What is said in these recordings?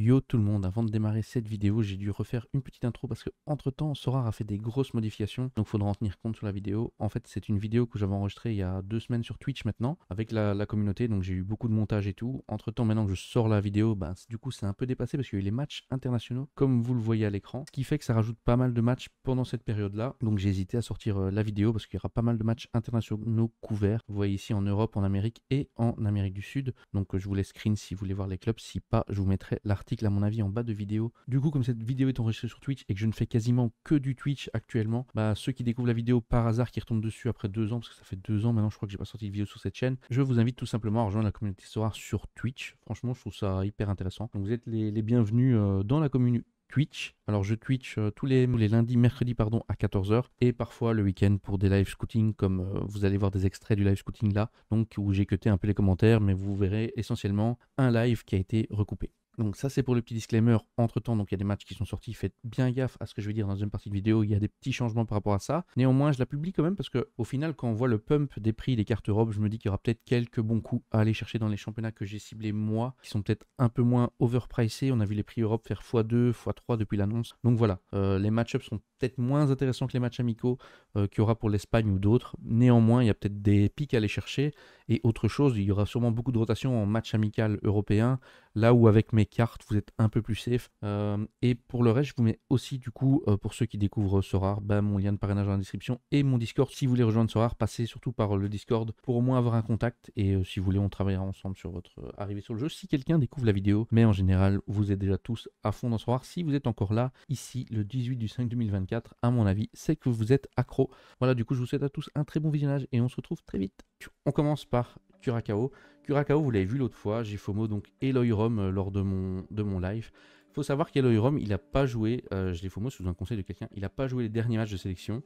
Yo tout le monde, avant de démarrer cette vidéo, j'ai dû refaire une petite intro parce que entre temps, Sora a fait des grosses modifications, donc il faudra en tenir compte sur la vidéo. En fait, c'est une vidéo que j'avais enregistrée il y a deux semaines sur Twitch maintenant, avec la, communauté, donc j'ai eu beaucoup de montage et tout. Entre temps, maintenant que je sors la vidéo, bah, du coup, c'est un peu dépassé parce qu'il y a eu les matchs internationaux, comme vous le voyez à l'écran, ce qui fait que ça rajoute pas mal de matchs pendant cette période-là. Donc j'ai hésité à sortir euh, la vidéo parce qu'il y aura pas mal de matchs internationaux couverts. Vous voyez ici en Europe, en Amérique et en Amérique du Sud. Donc euh, je vous laisse screen si vous voulez voir les clubs, si pas, je vous mettrai l'article à mon avis, en bas de vidéo. Du coup, comme cette vidéo est enregistrée sur Twitch et que je ne fais quasiment que du Twitch actuellement, bah, ceux qui découvrent la vidéo par hasard, qui retombe dessus après deux ans, parce que ça fait deux ans maintenant, je crois que j'ai pas sorti de vidéo sur cette chaîne, je vous invite tout simplement à rejoindre la communauté soir sur Twitch. Franchement, je trouve ça hyper intéressant. Donc, vous êtes les, bienvenus euh, dans la commune Twitch. Alors je Twitch euh, tous, les, lundis, mercredis pardon à 14h et parfois le week-end pour des live scouting comme euh, vous allez voir des extraits du live scouting là, donc où j'ai cuté un peu les commentaires mais vous verrez essentiellement un live qui a été recoupé. Donc ça c'est pour le petit disclaimer. Entre temps, donc il y a des matchs qui sont sortis. Faites bien gaffe à ce que je vais dire dans une partie de vidéo. Il y a des petits changements par rapport à ça. Néanmoins, je la publie quand même parce que au final, quand on voit le pump des prix des cartes Europe, je me dis qu'il y aura peut-être quelques bons coups à aller chercher dans les championnats que j'ai ciblés moi, qui sont peut-être un peu moins overpricés. On a vu les prix Europe faire x2, x3 depuis l'annonce. Donc voilà, euh, les match-ups sont peut-être moins intéressant que les matchs amicaux euh, qu'il y aura pour l'Espagne ou d'autres. Néanmoins, il y a peut-être des pics à aller chercher. Et autre chose, il y aura sûrement beaucoup de rotations en match amical européen, là où avec mes cartes, vous êtes un peu plus safe. Euh, et pour le reste, je vous mets aussi, du coup, euh, pour ceux qui découvrent Sorare, ben, mon lien de parrainage dans la description et mon Discord. Si vous voulez rejoindre Sorare, passez surtout par le Discord pour au moins avoir un contact. Et si vous voulez, on travaillera ensemble sur votre arrivée sur le jeu. Si quelqu'un découvre la vidéo, mais en général, vous êtes déjà tous à fond dans Sorare. Si vous êtes encore là, ici, le 18 du 5 2024 à mon avis, c'est que vous êtes accro. Voilà, du coup, je vous souhaite à tous un très bon visionnage et on se retrouve très vite. On commence par Curacao. Curacao, vous l'avez vu l'autre fois, j'ai FOMO donc Eloy Rom euh, lors de mon, de mon live. Faut savoir qu'Eloy Rom, il a pas joué, euh, je l'ai FOMO sous un conseil de quelqu'un, il n'a pas joué les derniers matchs de sélection.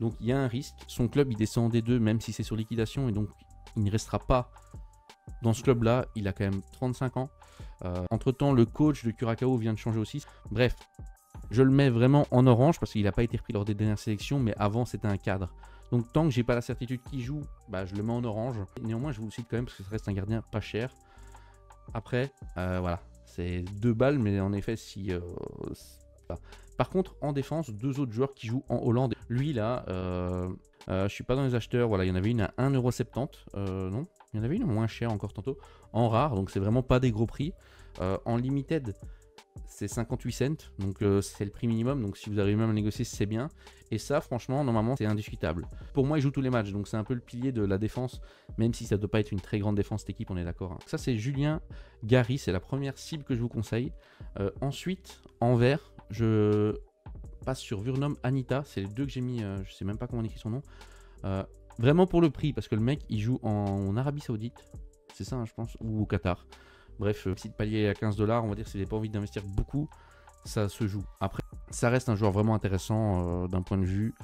Donc il y a un risque. Son club, il descend en D2, même si c'est sur liquidation, et donc il ne restera pas dans ce club-là. Il a quand même 35 ans. Euh, entre-temps, le coach de Curacao vient de changer aussi. Bref, je le mets vraiment en orange parce qu'il n'a pas été repris lors des dernières sélections, mais avant c'était un cadre. Donc tant que j'ai pas la certitude qu'il joue, bah, je le mets en orange. Néanmoins, je vous le cite quand même parce que ça reste un gardien pas cher. Après, euh, voilà, c'est deux balles, mais en effet, si. Euh, Par contre, en défense, deux autres joueurs qui jouent en Hollande. Lui là, euh, je suis pas dans les acheteurs. Voilà, il y en avait une à 1,70€. non, il y en avait une moins chère encore tantôt. En rare, donc c'est vraiment pas des gros prix. en limited, c'est 58 cents, donc euh, c'est le prix minimum, donc si vous arrivez même à négocier, c'est bien. Et ça, franchement, normalement, c'est indiscutable. Pour moi, il joue tous les matchs, donc c'est un peu le pilier de la défense, même si ça ne doit pas être une très grande défense, cette équipe, on est d'accord. Hein. Ça, c'est Julien Gary, c'est la première cible que je vous conseille. Euh, ensuite, en vert, je passe sur Vurnum Anita, c'est les deux que j'ai mis, euh, je sais même pas comment on écrit son nom. vraiment pour le prix, parce que le mec, il joue en, Arabie Saoudite, c'est ça, hein, je pense, ou au Qatar. Bref, si euh, palier est à 15 dollars, on va dire vous n'avez pas envie d'investir beaucoup, ça se joue. Après, ça reste un joueur vraiment intéressant euh, d'un point de vue.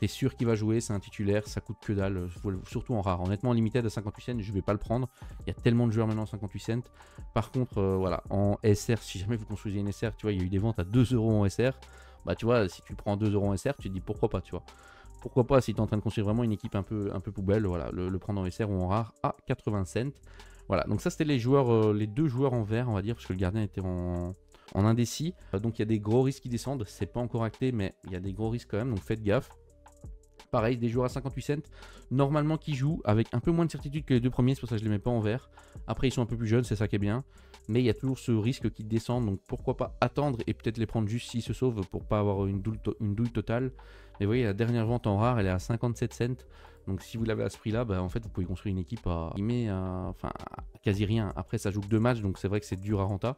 T'es sûr qu'il va jouer, c'est un titulaire, ça coûte que dalle, euh, surtout en rare. Honnêtement, en limited à 58 cents, je vais pas le prendre. Il y a tellement de joueurs maintenant à 58 cents. Par contre, voilà, en SR, si jamais vous construisez une SR, tu vois, il y a eu des ventes à 2 euros en SR. Bah, tu vois, si tu prends 2 euros en SR, tu te dis pourquoi pas, tu vois. Pourquoi pas si tu es en train de construire vraiment une équipe un peu, un peu poubelle, voilà, le, le prendre en SR ou en rare à 80 cents. Voilà, donc ça c'était les joueurs, euh, les deux joueurs en vert, on va dire, parce que le gardien était en, indécis. Euh, donc il y a des gros risques qui descendent, c'est pas encore acté, mais il y a des gros risques quand même, donc faites gaffe. Pareil, des joueurs à 58 cents, normalement qui jouent avec un peu moins de certitude que les deux premiers, c'est pour ça que je les mets pas en vert. Après, ils sont un peu plus jeunes, c'est ça qui est bien. Mais il y a toujours ce risque qui descend. donc pourquoi pas attendre et peut-être les prendre juste s'ils se sauvent pour pas avoir une douille, une douille totale. Mais vous voyez, la dernière vente en rare, elle est à 57 cents. Donc si vous l'avez à ce prix-là, bah, en fait, vous pouvez construire une équipe à, mais, enfin, quasi rien. Après, ça joue deux matchs, donc c'est vrai que c'est dur à renta.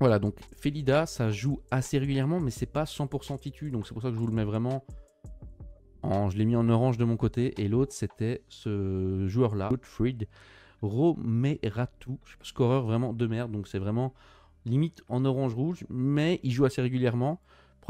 Voilà, donc Felida, ça joue assez régulièrement, mais c'est pas 100% titu, donc c'est pour ça que je vous le mets vraiment en... Je l'ai mis en orange de mon côté, et l'autre, c'était ce joueur-là, Gottfried Romeratu, scoreur vraiment de merde, donc c'est vraiment limite en orange-rouge, mais il joue assez régulièrement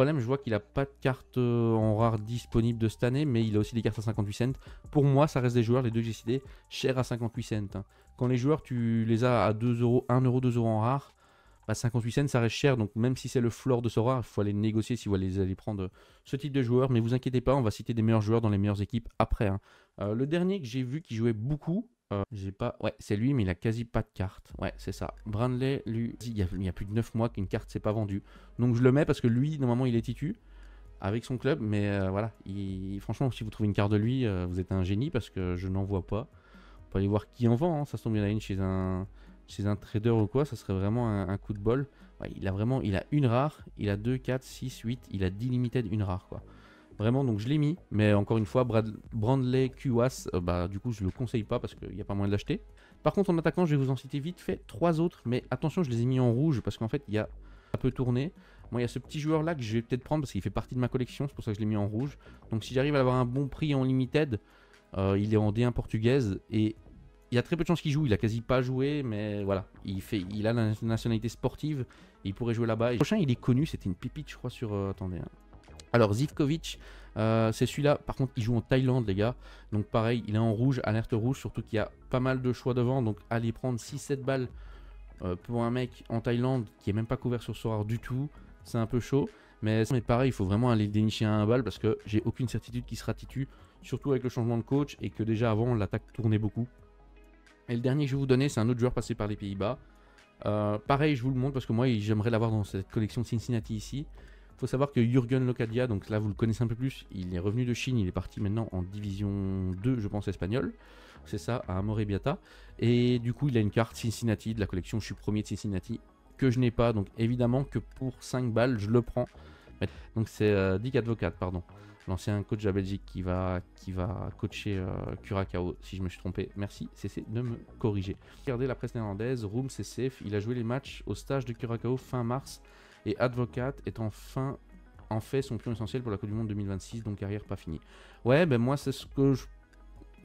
je vois qu'il n'a pas de cartes euh, en rare disponible de cette année, mais il a aussi des cartes à 58 cents. Pour moi, ça reste des joueurs, les deux que j'ai chers à 58 cents. Hein. Quand les joueurs, tu les as à 2 euros, 1 euro, 2 euros en rare, à bah, 58 cents, ça reste cher. Donc même si c'est le floor de ce rare, il faut aller négocier si vous allez, aller prendre euh, ce type de joueur. Mais vous inquiétez pas, on va citer des meilleurs joueurs dans les meilleures équipes après. Hein. Euh, le dernier que j'ai vu qui jouait beaucoup, euh, j'ai pas. Ouais, c'est lui, mais il a quasi pas de carte. Ouais, c'est ça. Brindley, lui, il y, a, plus de 9 mois qu'une carte s'est pas vendue. Donc je le mets parce que lui, normalement, il est titu avec son club. Mais euh, voilà, il... franchement, si vous trouvez une carte de lui, euh, vous êtes un génie parce que je n'en vois pas. On peut aller voir qui en vend. Hein. Ça se tombe, bien la une chez un, chez un trader ou quoi. Ça serait vraiment un, coup de bol. Ouais, il a vraiment. Il a une rare, il a 2, 4, 6, 8. Il a 10 limited, une rare quoi. Vraiment, donc je l'ai mis. Mais encore une fois, Brandley QAS, euh, bah, du coup, je ne le conseille pas parce qu'il n'y a pas moyen de l'acheter. Par contre, en attaquant, je vais vous en citer vite fait trois autres. Mais attention, je les ai mis en rouge parce qu'en fait, il y a un peu tourné. Moi, il y a ce petit joueur là que je vais peut-être prendre parce qu'il fait partie de ma collection. C'est pour ça que je l'ai mis en rouge. Donc, si j'arrive à avoir un bon prix en limited, euh, il est en D1 portugaise et il y a très peu de chances qu'il joue. Il a quasi pas joué, mais voilà, il fait, il a la nationalité sportive. Et il pourrait jouer là-bas. Le prochain, il est connu. C'était une pépite, je crois, sur. Euh, attendez. Hein. Alors Zivkovic, euh, c'est celui-là, par contre, il joue en Thaïlande, les gars. Donc pareil, il est en rouge, alerte rouge, surtout qu'il y a pas mal de choix devant. Donc aller prendre 6-7 balles euh, pour un mec en Thaïlande qui est même pas couvert sur ce du tout, c'est un peu chaud. Mais, pareil, il faut vraiment aller dénicher un balle parce que j'ai aucune certitude qu'il sera titu, surtout avec le changement de coach et que déjà avant, l'attaque tournait beaucoup. Et le dernier que je vais vous donner, c'est un autre joueur passé par les Pays-Bas. Euh, pareil, je vous le montre parce que moi, j'aimerais l'avoir dans cette collection de Cincinnati ici faut savoir que Jürgen Locadia, donc là vous le connaissez un peu plus, il est revenu de Chine, il est parti maintenant en division 2, je pense, espagnole. C'est ça, à Amorebiata. Et du coup, il a une carte Cincinnati de la collection Je suis premier de Cincinnati que je n'ai pas. Donc évidemment que pour 5 balles, je le prends. Donc c'est euh, Dick Advocate, pardon, l'ancien coach à Belgique qui va, qui va coacher euh, Curacao, si je me suis trompé. Merci, cessez de me corriger. Regardez la presse néerlandaise, Room, c'est safe. Il a joué les matchs au stage de Curacao fin mars et Advocate est enfin en fait son pion essentiel pour la Coupe du Monde 2026, donc carrière pas finie. Ouais, ben moi c'est ce que je...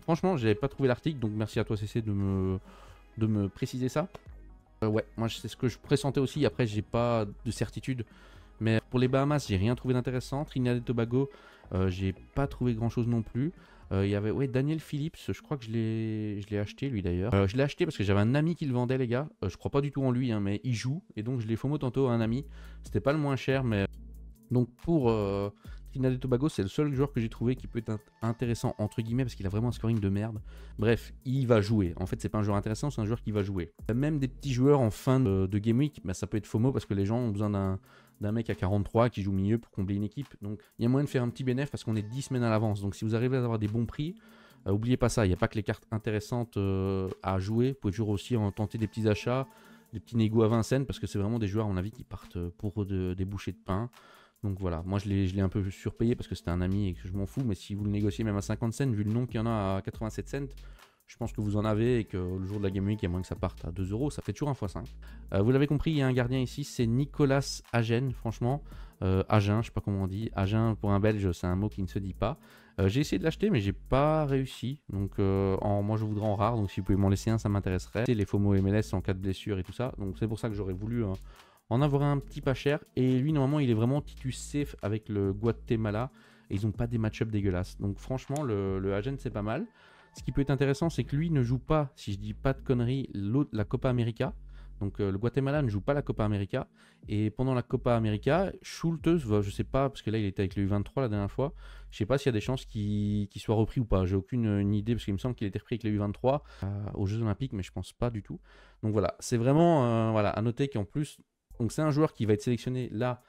Franchement, j'avais pas trouvé l'article, donc merci à toi CC de me, de me préciser ça. Euh, ouais, moi c'est ce que je pressentais aussi, après j'ai pas de certitude. Mais pour les Bahamas, j'ai rien trouvé d'intéressant. Trinidad et Tobago, euh, j'ai pas trouvé grand chose non plus. Euh, il y avait ouais, Daniel Phillips, je crois que je l'ai acheté lui d'ailleurs. Euh, je l'ai acheté parce que j'avais un ami qui le vendait les gars. Euh, je crois pas du tout en lui, hein, mais il joue. Et donc je l'ai FOMO tantôt un ami. C'était pas le moins cher, mais... Donc pour euh, Trinidad Tobago, c'est le seul joueur que j'ai trouvé qui peut être intéressant, entre guillemets, parce qu'il a vraiment un scoring de merde. Bref, il va jouer. En fait, c'est pas un joueur intéressant, c'est un joueur qui va jouer. Même des petits joueurs en fin de, Game Week, bah, ça peut être FOMO parce que les gens ont besoin d'un mec à 43 qui joue mieux pour combler une équipe. Donc il y a moyen de faire un petit bénéfice parce qu'on est 10 semaines à l'avance. Donc si vous arrivez à avoir des bons prix, n'oubliez euh, oubliez pas ça. Il n'y a pas que les cartes intéressantes euh, à jouer. Vous pouvez toujours aussi en tenter des petits achats, des petits négos à Vincennes parce que c'est vraiment des joueurs, en avis, qui partent euh, pour des bouchées de pain. Donc voilà, moi je l'ai un peu surpayé parce que c'était un ami et que je m'en fous, mais si vous le négociez même à 50 cents, vu le nom qu'il y en a à 87 cents, je pense que vous en avez et que le jour de la Game Week, il y a moins que ça parte à 2 euros. Ça fait toujours un x5. Euh, vous l'avez compris, il y a un gardien ici, c'est Nicolas Agen, franchement. Euh, Agen, je ne sais pas comment on dit. Agen, pour un Belge, c'est un mot qui ne se dit pas. Euh, j'ai essayé de l'acheter, mais j'ai pas réussi. Donc, en, moi, je voudrais en rare. Donc, si vous pouvez m'en laisser un, ça m'intéresserait. Les FOMO MLS en cas de blessure et tout ça. Donc, c'est pour ça que j'aurais voulu hein, en avoir un petit pas cher. Et lui, normalement, il est vraiment titus safe avec le Guatemala. Et ils n'ont pas des match up dégueulasses. Donc, franchement, le, le Agen, c'est pas mal. Ce qui peut être intéressant, c'est que lui ne joue pas, si je dis pas de conneries, la Copa América. Donc euh, le Guatemala ne joue pas la Copa América. Et pendant la Copa América, Schultes, je sais pas, parce que là il était avec le U23 la dernière fois, je sais pas s'il y a des chances qu'il soit repris ou pas. J'ai aucune euh, idée, parce qu'il me semble qu'il était repris avec le U23 euh, aux Jeux Olympiques, mais je pense pas du tout. Donc voilà, c'est vraiment voilà, à noter qu'en plus, c'est un joueur qui va être sélectionné là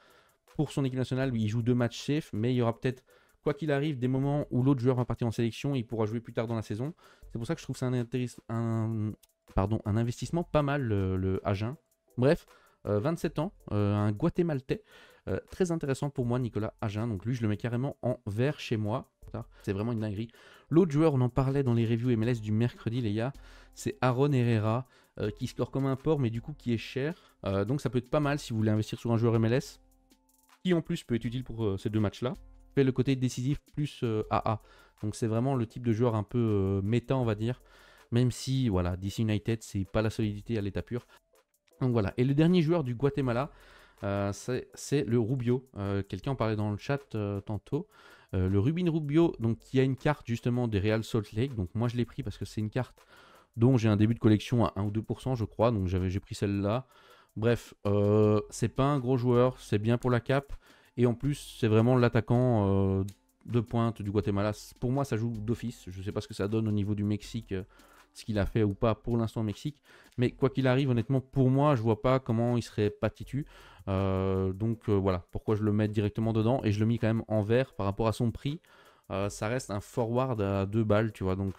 pour son équipe nationale. Il joue deux matchs safe, mais il y aura peut-être quoi qu'il arrive, des moments où l'autre joueur va partir en sélection, il pourra jouer plus tard dans la saison. C'est pour ça que je trouve ça un, investissement pas mal, le, Agin. Agen. Bref, 27 euh, ans, euh, un Guatémaltais. Euh, très intéressant pour moi, Nicolas Agen. Donc lui, je le mets carrément en vert chez moi. C'est vraiment une dinguerie. L'autre joueur, on en parlait dans les reviews MLS du mercredi, les gars, c'est Aaron Herrera, qui score comme un porc, mais du coup qui est cher. donc ça peut être pas mal si vous voulez investir sur un joueur MLS, qui en plus peut être utile pour ces deux matchs-là le côté décisif plus AA. Euh, donc c'est vraiment le type de joueur un peu euh, méta, on va dire. Même si, voilà, DC United, c'est pas la solidité à l'état pur. Donc voilà. Et le dernier joueur du Guatemala, euh, c'est le Rubio. Quelqu'un en parlait dans le chat tantôt. le Rubin Rubio, donc qui a une carte justement des Real Salt Lake. Donc moi je l'ai pris parce que c'est une carte dont j'ai un début de collection à 1 ou 2%, je crois. Donc j'ai pris celle-là. Bref, c'est pas un gros joueur, c'est bien pour la cape. Et en plus, c'est vraiment l'attaquant euh, de pointe du Guatemala. Pour moi, ça joue d'office. Je ne sais pas ce que ça donne au niveau du Mexique, euh, ce qu'il a fait ou pas pour l'instant au Mexique. Mais quoi qu'il arrive, honnêtement, pour moi, je ne vois pas comment il serait pas titu. Euh, donc voilà, pourquoi je le mets directement dedans. Et je le mets quand même en vert par rapport à son prix. ça reste un forward à deux balles, tu vois. Donc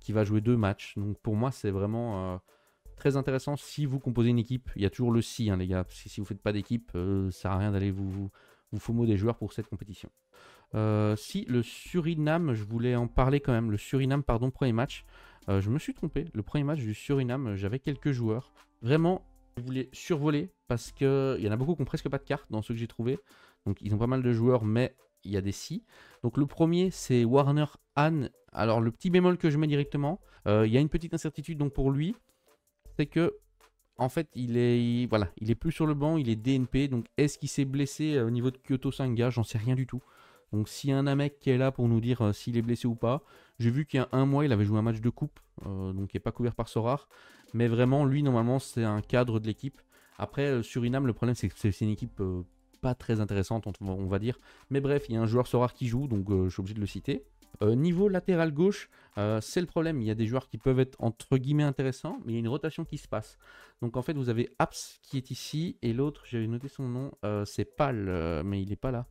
qui va jouer deux matchs. Donc pour moi, c'est vraiment très intéressant. Si vous composez une équipe, il y a toujours le si, hein, les gars. Si, si vous faites pas d'équipe, ça ça sert à rien d'aller vous, vous FOMO des joueurs pour cette compétition. Euh, si le Suriname, je voulais en parler quand même, le Suriname, pardon, premier match, euh, je me suis trompé. Le premier match du Suriname, j'avais quelques joueurs. Vraiment, je voulais survoler parce qu'il y en a beaucoup qui n'ont presque pas de cartes dans ceux que j'ai trouvé. Donc ils ont pas mal de joueurs, mais il y a des si. Donc le premier, c'est Warner Han. Alors le petit bémol que je mets directement, euh, il y a une petite incertitude donc pour lui, c'est que en fait, il est, voilà, il est plus sur le banc, il est DNP. Donc, est-ce qu'il s'est blessé euh, au niveau de Kyoto Sanga J'en sais rien du tout. Donc, s'il y a un mec qui est là pour nous dire euh, s'il est blessé ou pas, j'ai vu qu'il y a un mois, il avait joué un match de coupe, euh, donc il n'est pas couvert par Sorar. Mais vraiment, lui, normalement, c'est un cadre de l'équipe. Après, Suriname, le problème, c'est que c'est une équipe pas très intéressante, on, on, va dire. Mais bref, il y a un joueur Sorar qui joue, donc je suis obligé de le citer. Euh, niveau latéral gauche, euh, c'est le problème. Il y a des joueurs qui peuvent être entre guillemets intéressants, mais il y a une rotation qui se passe. Donc en fait, vous avez Abs qui est ici et l'autre, j'avais noté son nom, euh, c'est Pal, mais il n'est pas là.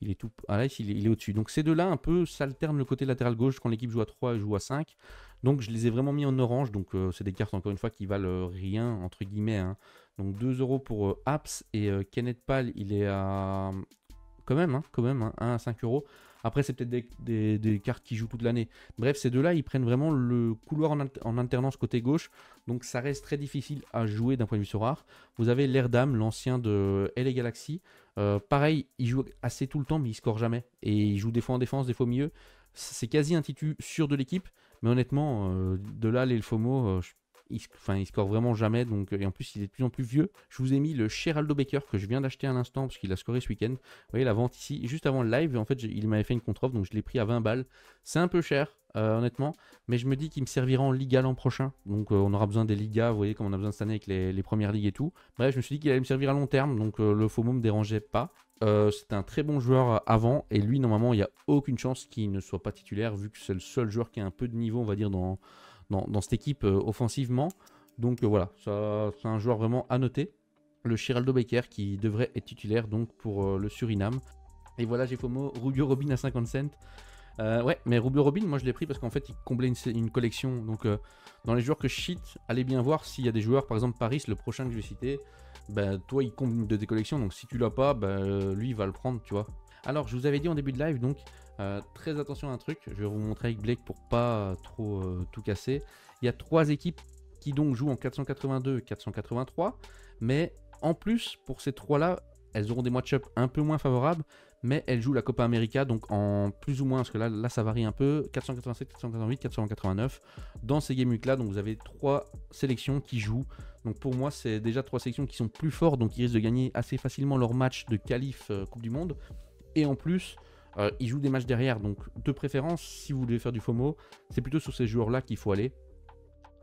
Il est tout. Ah là, il est, au-dessus. Donc ces deux-là, un peu, s'alternent le côté latéral gauche quand l'équipe joue à 3 et joue à 5. Donc je les ai vraiment mis en orange. Donc c'est des cartes, encore une fois, qui valent rien, entre guillemets. Hein. Donc 2 euros pour Abs et Kenneth Pal, il est à. Quand même, hein, quand même, 1 hein, à 5 euros. Après, c'est peut-être des, cartes qui jouent toute l'année. Bref, ces deux-là, ils prennent vraiment le couloir en, alternance côté gauche. Donc, ça reste très difficile à jouer d'un point de vue sur rare. Vous avez l'air d'âme, l'ancien de LA Galaxy. Euh, pareil, il joue assez tout le temps, mais il score jamais. Et il joue des fois en défense, des fois au milieu. C'est quasi un titu sûr de l'équipe. Mais honnêtement, euh, de là, les FOMO, euh, il, enfin, il score vraiment jamais. Donc, euh, et en plus, il est de plus en plus vieux. Je vous ai mis le Geraldo Becker, que je viens d'acheter à l'instant parce qu'il a scoré ce week-end. Vous voyez la vente ici, juste avant le live. En fait, il m'avait fait une contre-offre, donc je l'ai pris à 20 balles. C'est un peu cher, euh, honnêtement. Mais je me dis qu'il me servira en Liga l'an prochain. Donc euh, on aura besoin des Ligas, vous voyez, comme on a besoin cette année avec les, premières ligues et tout. Bref, je me suis dit qu'il allait me servir à long terme, donc le FOMO me dérangeait pas. C'est un très bon joueur avant, et lui, normalement, il n'y a aucune chance qu'il ne soit pas titulaire, vu que c'est le seul joueur qui a un peu de niveau, on va dire, dans dans, cette équipe euh, offensivement. Donc euh, voilà, c'est un joueur vraiment à noter. Le Chiraldo Baker qui devrait être titulaire donc pour euh, le Suriname. Et voilà, j'ai FOMO, Rubio Robin à 50 cents. ouais, mais Rubio Robin, moi je l'ai pris parce qu'en fait il comblait une, une collection. Donc dans les joueurs que je cheat, allez bien voir s'il y a des joueurs, par exemple Paris, le prochain que je vais citer, ben toi il comble de tes collections. Donc si tu l'as pas, ben lui il va le prendre, tu vois. Alors je vous avais dit en début de live, donc euh, très attention à un truc, je vais vous montrer avec Blake pour pas euh, trop euh, tout casser. Il y a trois équipes qui donc jouent en 482 et 483, mais en plus pour ces trois-là, elles auront des match-ups un peu moins favorables, mais elles jouent la Copa América, donc en plus ou moins, parce que là, ça varie un peu, 487, 488, 489, dans ces game week là, donc vous avez trois sélections qui jouent. Donc pour moi, c'est déjà trois sélections qui sont plus fortes, donc ils risquent de gagner assez facilement leur match de qualif Coupe du Monde. Et en plus, euh, ils jouent des matchs derrière, donc de préférence, si vous voulez faire du FOMO, c'est plutôt sur ces joueurs-là qu'il faut aller.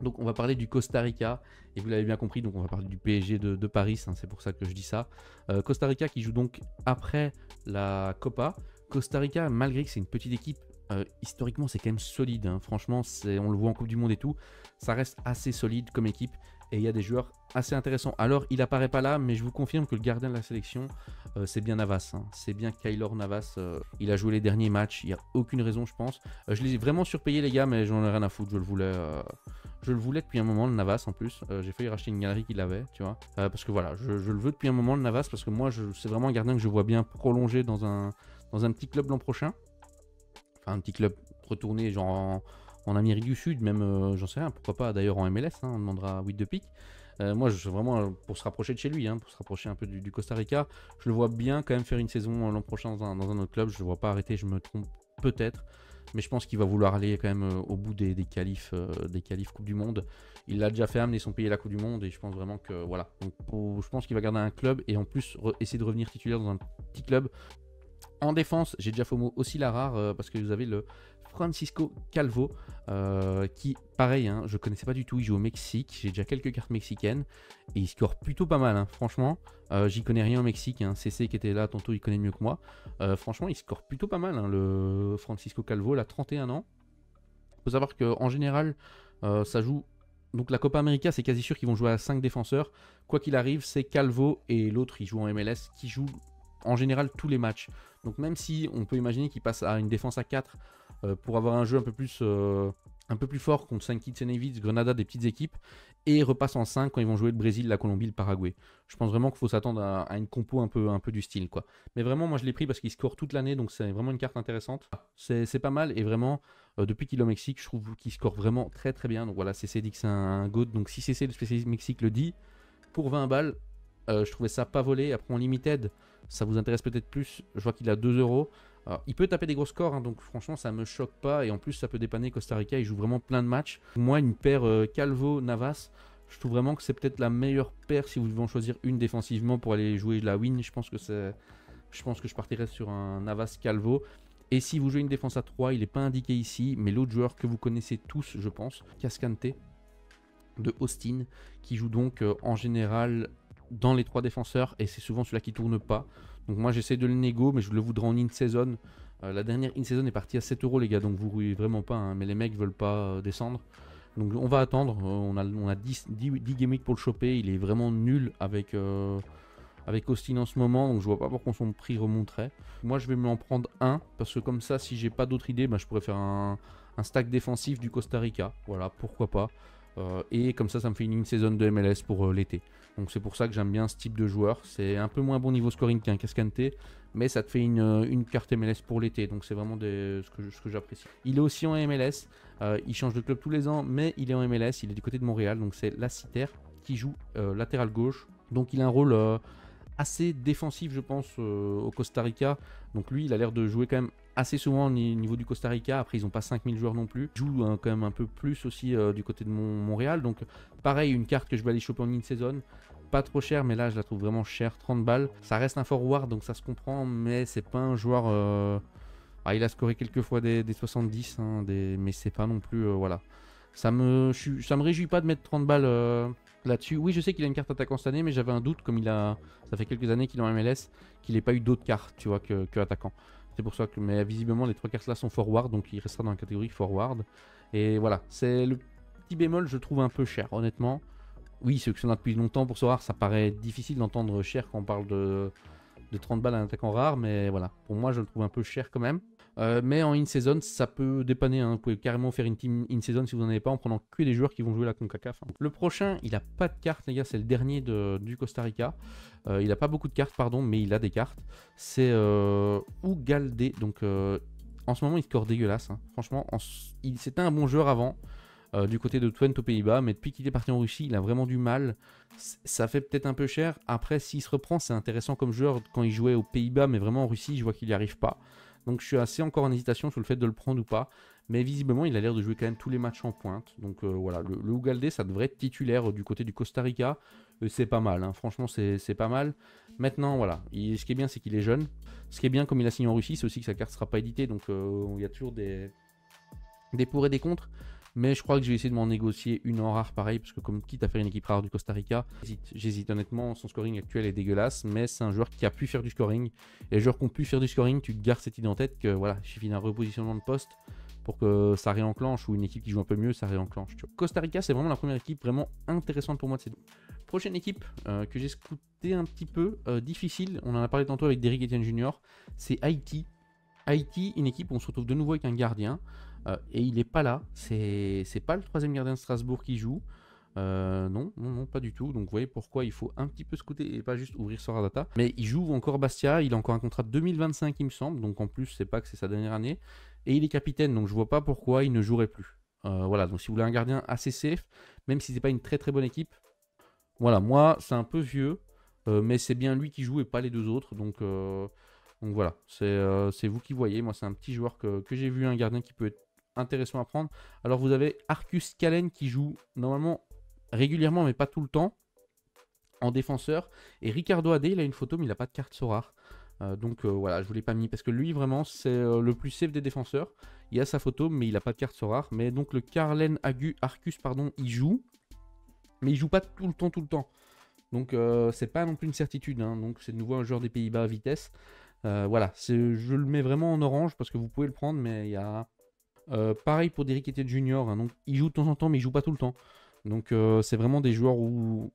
Donc on va parler du Costa Rica, et vous l'avez bien compris, donc on va parler du PSG de, Paris, hein, c'est pour ça que je dis ça. Euh, Costa Rica qui joue donc après la Copa. Costa Rica, malgré que c'est une petite équipe, euh, historiquement c'est quand même solide, hein. franchement on le voit en Coupe du Monde et tout, ça reste assez solide comme équipe, et il y a des joueurs assez intéressants. Alors, il apparaît pas là, mais je vous confirme que le gardien de la sélection, euh, c'est bien Navas. Hein. C'est bien Kaylor Navas. Euh, il a joué les derniers matchs. Il n'y a aucune raison, je pense. Euh, je je l'ai vraiment surpayé, les gars, mais j'en ai rien à foutre. Je le voulais. Je le voulais depuis un moment, le Navas en plus. J'ai failli racheter une galerie qu'il avait, tu vois. parce que voilà, je, le veux depuis un moment, le Navas, parce que moi, c'est vraiment un gardien que je vois bien prolonger dans un, dans un petit club l'an prochain. Enfin, un petit club retourné, genre en Amérique du Sud, même, euh, j'en sais rien, pourquoi pas d'ailleurs en MLS, hein, on demandera 8 de Pic. Euh, moi, je, vraiment, pour se rapprocher de chez lui, hein, pour se rapprocher un peu du, Costa Rica, je le vois bien quand même faire une saison euh, l'an prochain dans un, autre club. Je ne le vois pas arrêter, je me trompe peut-être. Mais je pense qu'il va vouloir aller quand même au bout des, des qualifs, des qualifs Coupe du Monde. Il l'a déjà fait amener son pays à la Coupe du Monde et je pense vraiment que voilà. je pense qu'il va garder un club et en plus essayer de revenir titulaire dans un petit club en défense, j'ai déjà Fomo aussi la rare parce que vous avez le Francisco Calvo, euh, qui, pareil, hein, je connaissais pas du tout, il joue au Mexique, j'ai déjà quelques cartes mexicaines, et il score plutôt pas mal, hein, franchement, euh, j'y connais rien au Mexique, hein, CC qui était là, tantôt il connaît mieux que moi, euh, franchement il score plutôt pas mal, le Francisco Calvo, il a 31 ans, il faut savoir qu'en général, ça joue, donc la Copa América c'est quasi sûr qu'ils vont jouer à 5 défenseurs, quoi qu'il arrive, c'est Calvo et l'autre, il joue en MLS, qui joue en général tous les matchs, donc même si on peut imaginer qu'il passe à une défense à 4, euh, pour avoir un jeu un peu plus, euh, un peu plus fort contre 5 Kitts et Grenada, des petites équipes, et repasse en 5 quand ils vont jouer le Brésil, la Colombie, le Paraguay. Je pense vraiment qu'il faut s'attendre à, une compo un peu, un peu du style. quoi. Mais vraiment, moi je l'ai pris parce qu'il score toute l'année, donc c'est vraiment une carte intéressante. C'est pas mal, et vraiment, euh, depuis qu'il est au Mexique, je trouve qu'il score vraiment très très bien. Donc voilà, CC dit que c'est un, god. GOAT, donc si CC le spécialiste Mexique le dit, pour 20 balles, je trouvais ça pas volé. Après en limited, ça vous intéresse peut-être plus, je vois qu'il a 2 euros il peut taper des gros scores, hein, donc franchement, ça me choque pas. Et en plus, ça peut dépanner Costa Rica. Il joue vraiment plein de matchs. moi, une paire euh, Calvo-Navas, je trouve vraiment que c'est peut-être la meilleure paire si vous devez en choisir une défensivement pour aller jouer la win. Je pense que Je pense que je partirais sur un Navas Calvo. Et si vous jouez une défense à 3, il n'est pas indiqué ici, mais l'autre joueur que vous connaissez tous, je pense, Cascante de Austin, qui joue donc euh, en général dans les trois défenseurs, et c'est souvent celui qui tourne pas. Donc moi j'essaie de le négo, mais je le voudrais en in saison euh, la dernière in saison est partie à 7 euros les gars, donc vous rouillez vraiment pas, hein. mais les mecs veulent pas euh, descendre. Donc on va attendre, euh, on, a, 10, 10, pour le choper, il est vraiment nul avec, Austin en ce moment, donc je vois pas pourquoi son prix remonterait. Moi je vais m'en prendre un, parce que comme ça si j'ai pas d'autres idées bah, je pourrais faire un stack défensif du Costa Rica, voilà pourquoi pas. Euh, et comme ça, ça me fait une saison de MLS pour euh, l'été. Donc c'est pour ça que j'aime bien ce type de joueur. C'est un peu moins bon niveau scoring qu'un Cascante, mais ça te fait une, euh, carte MLS pour l'été. Donc c'est vraiment ce que, j'apprécie. Il est aussi en MLS. il change de club tous les ans, mais il est en MLS. Il est du côté de Montréal. Donc c'est la citer qui joue latéral gauche. Donc il a un rôle assez défensif, je pense, au Costa Rica. Donc lui, il a l'air de jouer quand même assez souvent au niveau du Costa Rica. Après, ils n'ont pas 5000 joueurs non plus. Ils jouent hein, quand même un peu plus aussi euh, du côté de Montréal. Donc, pareil, une carte que je vais aller choper en in saison Pas trop cher, mais là, je la trouve vraiment chère. 30 balles. Ça reste un forward, donc ça se comprend, mais c'est pas un joueur. Euh, ah, il a scoré quelques fois des, 70, hein, des... mais c'est pas non plus. Euh, voilà. Ça me, ça me réjouit pas de mettre 30 balles là-dessus. Oui, je sais qu'il a une carte attaquant cette année, mais j'avais un doute, comme il a, ça fait quelques années qu'il est en MLS, qu'il n'ait pas eu d'autres cartes, tu vois, que, que attaquant. C'est pour ça que, mais visiblement, les trois cartes là sont forward, donc il restera dans la catégorie forward. Et voilà, c'est le petit bémol, je trouve un peu cher, honnêtement. Oui, ceux que sont là depuis longtemps pour ce rare, ça paraît difficile d'entendre cher quand on parle de, de 30 balles à un attaquant rare, mais voilà, pour moi, je le trouve un peu cher quand même. Euh, mais en in-season, ça peut dépanner. Hein. Vous pouvez carrément faire une team in-season si vous n'en avez pas en prenant que des joueurs qui vont jouer la CONCACAF. Hein. Le prochain, il n'a pas de cartes, les gars. C'est le dernier du Costa Rica. Euh, il n'a pas beaucoup de cartes, pardon, mais il a des cartes. C'est euh, Ugalde. Donc euh, en ce moment, il score dégueulasse. Hein. Franchement, c'était un bon joueur avant. du côté de Twente aux Pays-Bas, mais depuis qu'il est parti en Russie, il a vraiment du mal. ça fait peut-être un peu cher. Après, s'il se reprend, c'est intéressant comme joueur quand il jouait aux Pays-Bas, mais vraiment en Russie, je vois qu'il n'y arrive pas. Donc je suis assez encore en hésitation sur le fait de le prendre ou pas. Mais visiblement, il a l'air de jouer quand même tous les matchs en pointe. Donc euh, voilà, le, Ugalde, ça devrait être titulaire euh, du côté du Costa Rica. Euh, c'est pas mal, hein. franchement, c'est pas mal. Maintenant, voilà, ce qui est bien, c'est qu'il est jeune. Ce qui est bien, comme il a signé en Russie, c'est aussi que sa carte sera pas éditée. Donc il y a toujours des, des pour et des contre. Mais je crois que je vais essayer de m'en négocier une en rare pareil, parce que comme quitte à faire une équipe rare du Costa Rica, j'hésite honnêtement, son scoring actuel est dégueulasse, mais c'est un joueur qui a pu faire du scoring. Et les joueurs qui ont pu faire du scoring, tu gardes cette idée en tête que voilà, il suffit d'un repositionnement de poste pour que ça réenclenche, ou une équipe qui joue un peu mieux, ça réenclenche. Costa Rica, c'est vraiment la première équipe vraiment intéressante pour moi de cette prochaine équipe euh, que j'ai scoutée un petit peu euh, difficile, on en a parlé tantôt avec Derrick Etienne Junior, c'est Haïti. Haïti, une équipe où on se retrouve de nouveau avec un gardien. Euh, et il n'est pas là. C'est pas le troisième gardien de Strasbourg qui joue. Euh, non, non, non, pas du tout. Donc vous voyez pourquoi il faut un petit peu scouter et pas juste ouvrir sur Data. Mais il joue encore Bastia, il a encore un contrat de 2025 il me semble, donc en plus c'est pas que c'est sa dernière année. Et il est capitaine, donc je vois pas pourquoi il ne jouerait plus. Euh, voilà, donc si vous voulez un gardien assez safe, même si c'est pas une très très bonne équipe, voilà, moi c'est un peu vieux, mais c'est bien lui qui joue et pas les deux autres, donc... donc voilà, c'est vous qui voyez, moi c'est un petit joueur que, que j'ai vu, un gardien qui peut être intéressant à prendre. Alors vous avez Arcus Kalen qui joue normalement régulièrement mais pas tout le temps en défenseur. Et Ricardo Adé, il a une photo mais il n'a pas de carte Sorare. Euh, donc euh, voilà, je vous l'ai pas mis parce que lui vraiment c'est euh, le plus safe des défenseurs. Il a sa photo mais il n'a pas de carte Sorare. Mais donc le Carlen Agu Arcus pardon, il joue. Mais il joue pas tout le temps, tout le temps. Donc c'est pas non plus une certitude. Hein. Donc c'est de nouveau un joueur des Pays-Bas à vitesse. voilà, je le mets vraiment en orange parce que vous pouvez le prendre, mais il y a euh, pareil pour Derrick Etienne Junior. Hein, donc, il joue de temps en temps, mais il joue pas tout le temps. Donc, euh, c'est vraiment des joueurs où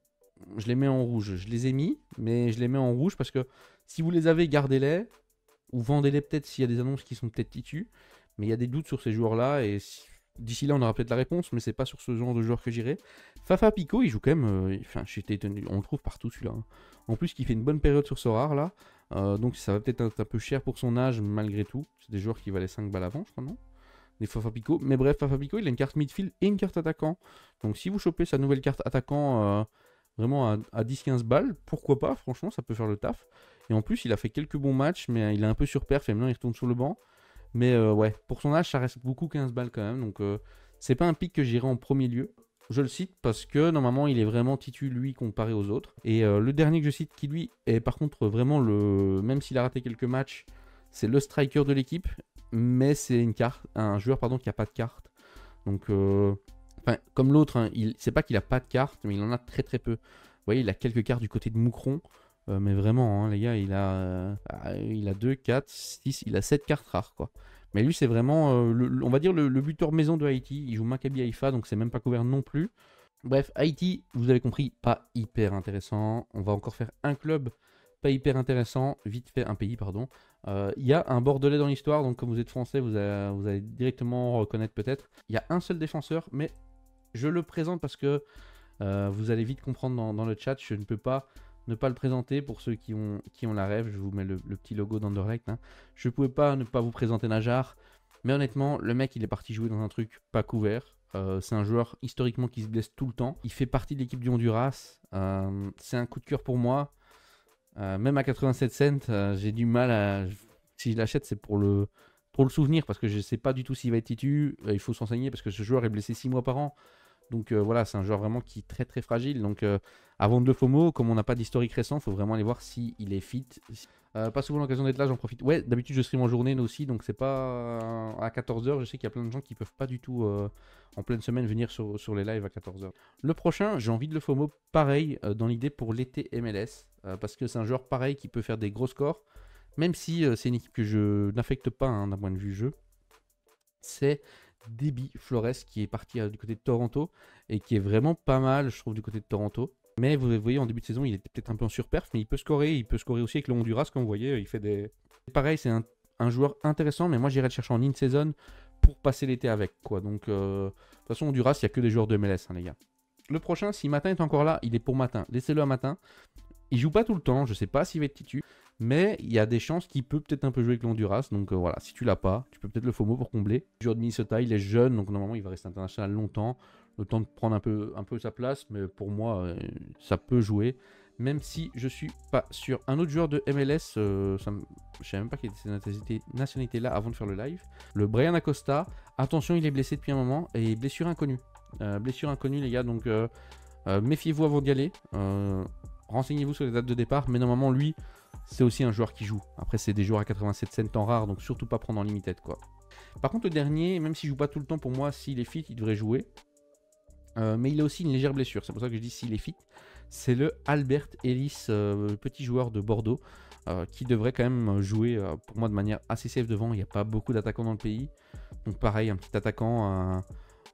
je les mets en rouge. Je les ai mis, mais je les mets en rouge parce que si vous les avez, gardez-les ou vendez-les peut-être s'il y a des annonces qui sont peut-être titues Mais il y a des doutes sur ces joueurs-là et d'ici là, on aura peut-être la réponse, mais c'est pas sur ce genre de joueur que j'irai. Fafa Pico, il joue quand même. Euh, enfin, j'étais étonné. On le trouve partout celui-là. Hein. En plus, qu'il fait une bonne période sur rare là. donc, ça va peut-être être un, peu cher pour son âge, malgré tout. C'est des joueurs qui valaient 5 balles avant, je crois, non des Mais bref, Fafapico il a une carte midfield et une carte attaquant. Donc si vous chopez sa nouvelle carte attaquant euh, vraiment à, 10-15 balles, pourquoi pas, franchement, ça peut faire le taf. Et en plus, il a fait quelques bons matchs, mais il est un peu surperf et maintenant il retourne sur le banc. Mais euh, ouais, pour son âge, ça reste beaucoup 15 balles quand même. Donc euh, c'est pas un pic que j'irai en premier lieu. Je le cite parce que normalement il est vraiment titu lui comparé aux autres. Et le dernier que je cite qui lui est par contre vraiment le. Même s'il a raté quelques matchs, c'est le striker de l'équipe mais c'est une carte, un joueur pardon, qui n'a pas de carte. Donc, euh, comme l'autre, hein, il c'est pas qu'il a pas de carte, mais il en a très très peu. Vous voyez, il a quelques cartes du côté de Moucron, euh, mais vraiment, hein, les gars, il a, euh, il a 2, 4, 6, il a 7 cartes rares, quoi. Mais lui, c'est vraiment, le, on va dire, le, le, buteur maison de Haïti. Il joue Maccabi Haïfa, donc c'est même pas couvert non plus. Bref, Haïti, vous avez compris, pas hyper intéressant. On va encore faire un club hyper intéressant, vite fait un pays, pardon. Euh, il y a un Bordelais dans l'histoire, donc comme vous êtes français, vous, allez directement reconnaître peut-être. Il y a un seul défenseur, mais je le présente parce que euh, vous allez vite comprendre dans, le chat. Je ne peux pas ne pas le présenter pour ceux qui ont, qui ont la rêve. Je vous mets le, petit logo le Hein. Je ne pouvais pas ne pas vous présenter Najar, mais honnêtement, le mec, il est parti jouer dans un truc pas couvert. Euh, c'est un joueur historiquement qui se blesse tout le temps. Il fait partie de l'équipe du Honduras. c'est un coup de coeur pour moi. Euh, même à 87 cents, euh, j'ai du mal à. Si je l'achète, c'est pour le, pour le souvenir, parce que je ne sais pas du tout s'il va être titu. Euh, il faut s'enseigner, parce que ce joueur est blessé 6 mois par an. Donc euh, voilà, c'est un joueur vraiment qui est très très fragile. Donc euh, avant de le FOMO, comme on n'a pas d'historique récent, faut vraiment aller voir s'il il est fit. Euh, pas souvent l'occasion d'être là, j'en profite. Ouais, d'habitude je stream en journée aussi, donc c'est pas à 14h. Je sais qu'il y a plein de gens qui peuvent pas du tout en pleine semaine venir sur, les lives à 14h. Le prochain, j'ai envie de le FOMO pareil dans l'idée pour l'été MLS, parce que c'est un joueur pareil qui peut faire des gros scores, même si c'est une équipe que je n'affecte pas hein, d'un point de vue jeu. C'est Debbie Flores qui est parti euh, du côté de Toronto et qui est vraiment pas mal, je trouve, du côté de Toronto. Mais vous voyez, en début de saison, il était peut-être un peu en surperf, mais il peut scorer. Il peut scorer aussi avec le Honduras, comme vous voyez. Il fait des. Pareil, c'est un, joueur intéressant, mais moi, j'irai le chercher en in-season pour passer l'été avec. quoi. Donc, euh, de toute façon, Honduras, il n'y a que des joueurs de MLS, hein, les gars. Le prochain, si Matin est encore là, il est pour Matin. Laissez-le à Matin. Il joue pas tout le temps, je sais pas s'il va être titu mais il y a des chances qu'il peut peut-être un peu jouer avec l'Honduras. Donc euh, voilà, si tu l'as pas, tu peux peut-être le FOMO pour combler. de Minnesota, il est jeune, donc normalement il va rester international longtemps. Le temps de prendre un peu, un peu sa place, mais pour moi, euh, ça peut jouer. Même si je suis pas sûr. Un autre joueur de MLS, euh, ça je savais même pas qu'il était cette nationalité là avant de faire le live. Le Brian Acosta, attention, il est blessé depuis un moment et blessure inconnue. blessure inconnue, les gars, donc méfiez-vous avant d'y aller. Renseignez-vous sur les dates de départ, mais normalement, lui, c'est aussi un joueur qui joue. Après, c'est des joueurs à 87 cents temps rare, donc surtout pas prendre en limited quoi. Par contre, le dernier, même s'il joue pas tout le temps, pour moi, s'il est fit, il devrait jouer. Euh, mais il a aussi une légère blessure, c'est pour ça que je dis s'il est fit. C'est le Albert Ellis, euh, petit joueur de Bordeaux, euh, qui devrait quand même jouer pour moi de manière assez safe devant. Il n'y a pas beaucoup d'attaquants dans le pays. Donc pareil, un petit attaquant.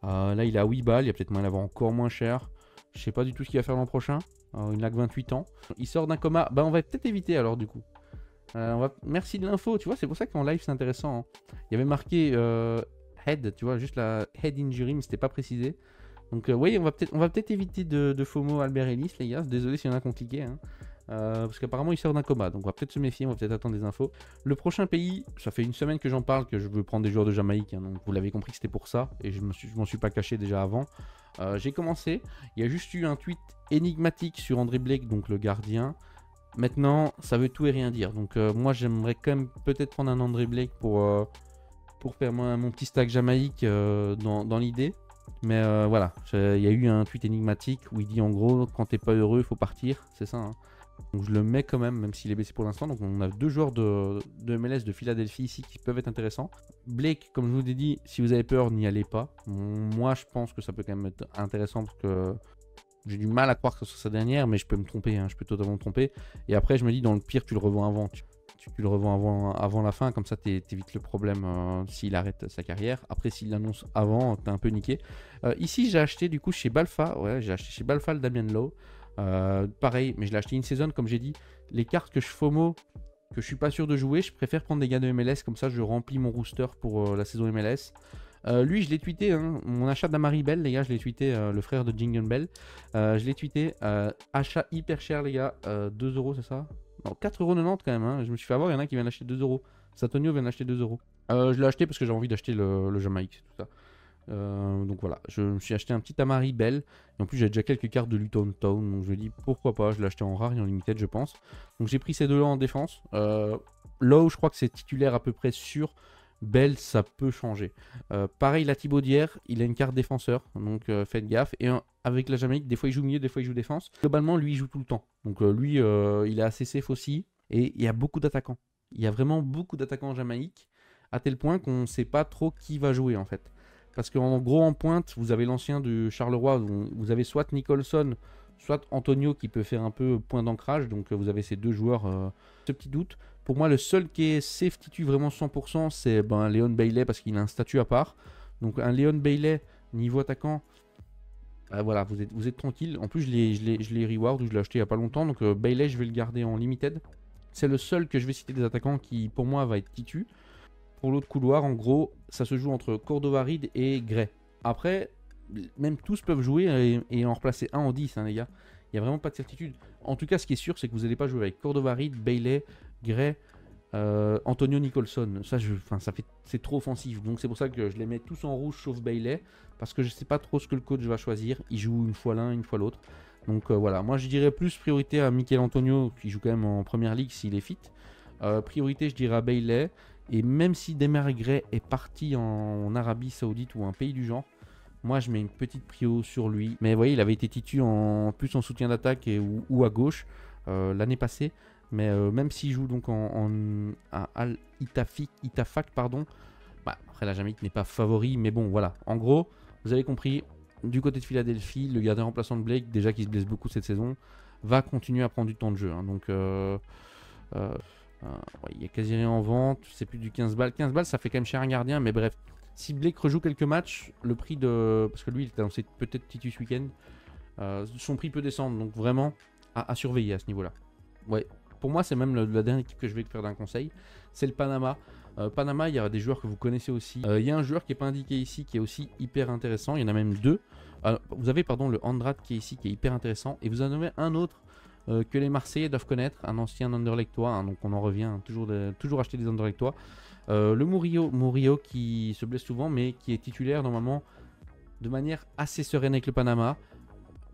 là, il a 8 balles, il y a peut-être moyen d'avoir encore moins cher. Je sais pas du tout ce qu'il va faire l'an prochain. Euh, il n'a que 28 ans. Il sort d'un coma. Bah, on va peut-être éviter alors, du coup. Euh, merci de l'info, tu vois, c'est pour ça qu'en live c'est intéressant. Hein. Il y avait marqué euh, head, tu vois, juste la head injury, mais c'était pas précisé. Donc, oui, on va peut-être peut éviter de, FOMO Albert Ellis, les gars. Désolé si y en a compliqué. Hein. Euh, parce qu'apparemment il sort d'un coma, donc on va peut-être se méfier, on va peut-être attendre des infos. Le prochain pays, ça fait une semaine que j'en parle, que je veux prendre des joueurs de Jamaïque, hein, donc vous l'avez compris que c'était pour ça, et je m'en suis pas caché déjà avant. Euh, j'ai commencé, il y a juste eu un tweet énigmatique sur André Blake, donc le gardien. Maintenant, ça veut tout et rien dire, donc euh, moi j'aimerais quand même peut-être prendre un André Blake pour, pour faire mon, petit stack Jamaïque dans, l'idée. Mais voilà, il y a eu un tweet énigmatique où il dit en gros, quand t'es pas heureux, faut partir, c'est ça. Hein. Donc je le mets quand même, même s'il est baissé pour l'instant. Donc on a deux joueurs de, MLS de Philadelphie ici qui peuvent être intéressants. Blake, comme je vous ai dit, si vous avez peur, n'y allez pas. Moi, je pense que ça peut quand même être intéressant parce que j'ai du mal à croire que ce soit sa dernière, mais je peux me tromper, hein. je peux totalement me tromper. Et après, je me dis, dans le pire, tu le revends avant. Tu, le revends avant, avant la fin, comme ça, tu évites le problème euh, s'il arrête sa carrière. Après, s'il l'annonce avant, t'es un peu niqué. Euh, ici, j'ai acheté du coup chez Balfa, ouais, j'ai acheté chez Balfa le Damien Lowe. Euh, pareil, mais je l'ai acheté une saison, comme j'ai dit. Les cartes que je FOMO, que je suis pas sûr de jouer, je préfère prendre des gars de MLS, comme ça je remplis mon rooster pour euh, la saison MLS. Euh, lui, je l'ai tweeté, hein. mon achat d'Amari Bell, les gars, je l'ai tweeté, le frère de Jingle Bell. je l'ai tweeté, achat hyper cher, les gars, 2 euros, c'est ça Non, 4,90€ quand même, hein. je me suis fait avoir, il y en a qui viennent acheter 2 euros. Satonio vient d'acheter 2 euros. Je l'ai acheté parce que j'ai envie d'acheter le, le Jamaïque, tout ça. Euh, donc voilà, je me suis acheté un petit Amari Bell. Et en plus, j'ai déjà quelques cartes de Luton Town. Donc je me dis pourquoi pas, je l'ai acheté en rare et en limited, je pense. Donc j'ai pris ces deux-là en défense. Euh, Low, je crois que c'est titulaire à peu près sûr. Bell, ça peut changer. Euh, pareil, la Thibaudière, il a une carte défenseur. Donc euh, faites gaffe. Et avec la Jamaïque, des fois il joue milieu, des fois il joue défense. Globalement, lui, il joue tout le temps. Donc lui, il est assez safe aussi. Et il y a beaucoup d'attaquants. Il y a vraiment beaucoup d'attaquants en Jamaïque. À tel point qu'on ne sait pas trop qui va jouer en fait. Parce qu'en gros, en pointe, vous avez l'ancien du Charleroi, vous, avez soit Nicholson, soit Antonio qui peut faire un peu point d'ancrage. Donc euh, vous avez ces deux joueurs, euh, ce petit doute. Pour moi, le seul qui est safe, safety vraiment 100%, c'est ben, Léon Bailey parce qu'il a un statut à part. Donc un Léon Bailey, niveau attaquant, euh, voilà, vous êtes, vous êtes tranquille. En plus, je l'ai reward ou je l'ai acheté il n'y a pas longtemps. Donc Bailey, je vais le garder en limited. C'est le seul que je vais citer des attaquants qui, pour moi, va être titu pour l'autre couloir. En gros, ça se joue entre Cordovaride et Gray. Après, même tous peuvent jouer et, en replacer un en 10, hein, les gars. Il n'y a vraiment pas de certitude. En tout cas, ce qui est sûr, c'est que vous n'allez pas jouer avec Cordovaride, Bailey, Gray, euh, Antonio Nicholson. Ça, ça fait, c'est trop offensif. Donc c'est pour ça que je les mets tous en rouge, sauf Bailey, parce que je ne sais pas trop ce que le coach va choisir. Il joue une fois l'un, une fois l'autre. Donc euh, voilà, moi je dirais plus priorité à Michael Antonio, qui joue quand même en première ligue s'il est fit. Euh, priorité, je dirais à Bailey. Et même si Demer est parti en Arabie Saoudite ou un pays du genre, moi, je mets une petite prio sur lui. Mais vous voyez, il avait été titu en plus en soutien d'attaque ou, ou, à gauche euh, l'année passée. Mais euh, même s'il joue donc en, à Al Itafak, pardon. Bah, après, la Jamaïque n'est pas favori, mais bon, voilà. En gros, vous avez compris. Du côté de Philadelphie, le gardien remplaçant de Blake, déjà qui se blesse beaucoup cette saison, va continuer à prendre du temps de jeu. Hein. donc, euh, ah, il n'y a quasi rien en vente. C'est plus du 15 balles. 15 balles, ça fait quand même cher un gardien. Mais bref, si Blake rejoue quelques matchs, le prix de. Parce que lui, il est annoncé peut-être Titus Weekend. end euh, son prix peut descendre. Donc vraiment, à, surveiller à ce niveau-là. Ouais. Pour moi, c'est même le, la dernière équipe que je vais te faire d'un conseil. C'est le Panama. Euh, Panama, il y a des joueurs que vous connaissez aussi. Euh, il y a un joueur qui n'est pas indiqué ici qui est aussi hyper intéressant. Il y en a même deux. vous avez pardon le Andrade qui est ici qui est hyper intéressant. Et vous en avez un autre euh, que les Marseillais doivent connaître, un ancien Underlectois, hein, donc on en revient hein, toujours, toujours acheter des Underlectois. Euh, le Murillo, Murillo qui se blesse souvent, mais qui est titulaire normalement de manière assez sereine avec le Panama.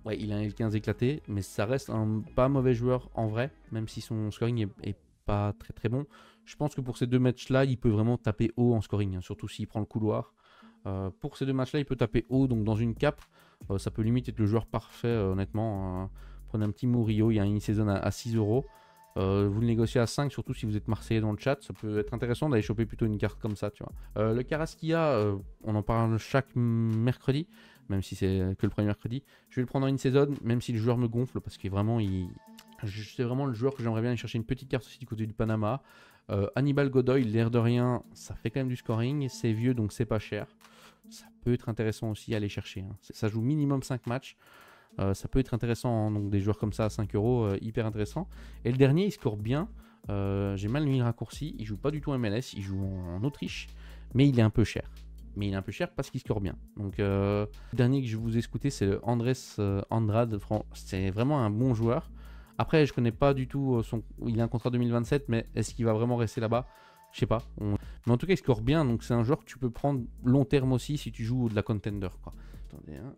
Ouais, il a un L15 éclaté, mais ça reste un pas mauvais joueur en vrai, même si son scoring est, pas très très bon. Je pense que pour ces deux matchs-là, il peut vraiment taper haut en scoring, hein, surtout s'il prend le couloir. Euh, pour ces deux matchs-là, il peut taper haut, donc dans une cape, ça peut limiter le joueur parfait, honnêtement. Prenez un petit Murillo, il y a une saison à, à 6 euros. Euh, vous le négociez à 5, surtout si vous êtes marseillais dans le chat. Ça peut être intéressant d'aller choper plutôt une carte comme ça, tu vois. Euh, le Karaskia, euh, on en parle chaque mercredi, même si c'est que le premier mercredi. Je vais le prendre en une saison, même si le joueur me gonfle, parce que vraiment, c'est vraiment le joueur que j'aimerais bien aller chercher une petite carte aussi du côté du Panama. Hannibal Godoy, l'air de rien, ça fait quand même du scoring. C'est vieux, donc c'est pas cher. Ça peut être intéressant aussi à aller chercher. Hein. Ça joue minimum 5 matchs. Euh, ça peut être intéressant, hein, donc des joueurs comme ça à 5 euros, euh, hyper intéressant. Et le dernier, il score bien. Euh, j'ai mal mis le raccourci. Il joue pas du tout MLS, il joue en, Autriche, mais il est un peu cher mais il est un peu cher parce qu'il score bien. Donc, le dernier que je vous ai écouté, c'est Andres Andrade. C'est vraiment un bon joueur. Après, je connais pas du tout son. Il a un contrat 2027, mais est-ce qu'il va vraiment rester là-bas Je sais pas. Mais en tout cas, il score bien. Donc, c'est un joueur que tu peux prendre long terme aussi si tu joues de la contender. Attendez, hein.